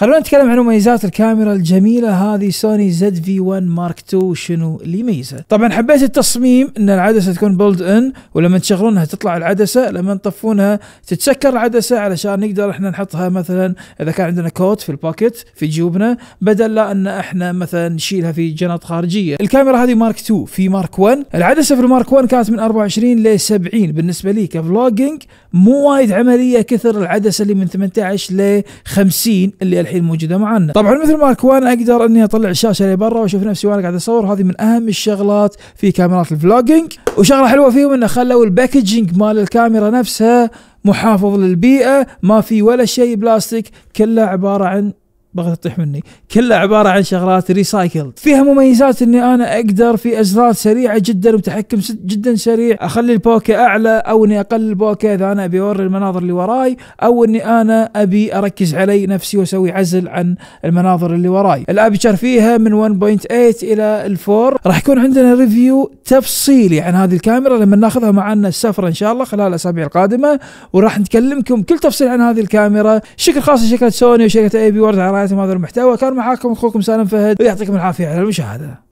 خلونا نتكلم عن مميزات الكاميرا الجميلة هذه سوني زد في 1 مارك 2 شنو اللي يميزها؟ طبعا حبيت التصميم ان العدسة تكون بولد ان ولما تشغلونها تطلع العدسة لما تطفونها تتسكر العدسة علشان نقدر احنا نحطها مثلا اذا كان عندنا كوت في الباكت في جيوبنا بدل لا ان احنا مثلا نشيلها في جنط خارجية. الكاميرا هذه مارك 2 في مارك 1 العدسة في المارك 1 كانت من 24 ل 70 بالنسبة لي كفلوجينج مو وايد عملية كثر العدسة اللي من 18 ل 50 اللي الحين موجوده معنا طبعا مثل ما اكوان اقدر اني اطلع الشاشه اللي برا واشوف نفسي وانا قاعد اصور هذه من اهم الشغلات في كاميرات الفلوجينج وشغله حلوه فيهم انه خلوا الباكجينج مال الكاميرا نفسها محافظ للبيئة ما في ولا شيء بلاستيك كله عبارة عن بغت تطيح مني كلها عبارة عن شغلات ريسايكل فيها مميزات اني انا اقدر في ازرار سريعة جدا وتحكم جدا سريع اخلي البوكة اعلى او اني اقلل البوكة اذا انا ابي اوري المناظر اللي وراي او اني انا ابي اركز علي نفسي واسوي عزل عن المناظر اللي وراي الابشر فيها من 1.8 الى الفور راح يكون عندنا ريفيو تفصيلي عن هذه الكاميرا لما ناخذها معنا السفرة ان شاء الله خلال الاسابيع القادمة وراح نكلمكم كل تفصيل عن هذه الكاميرا شكر خاص لشركة سوني وشركة اي بي وورد على نهايه هذا المحتوى كان معاكم اخوكم سالم فهد ويعطيكم العافيه على المشاهده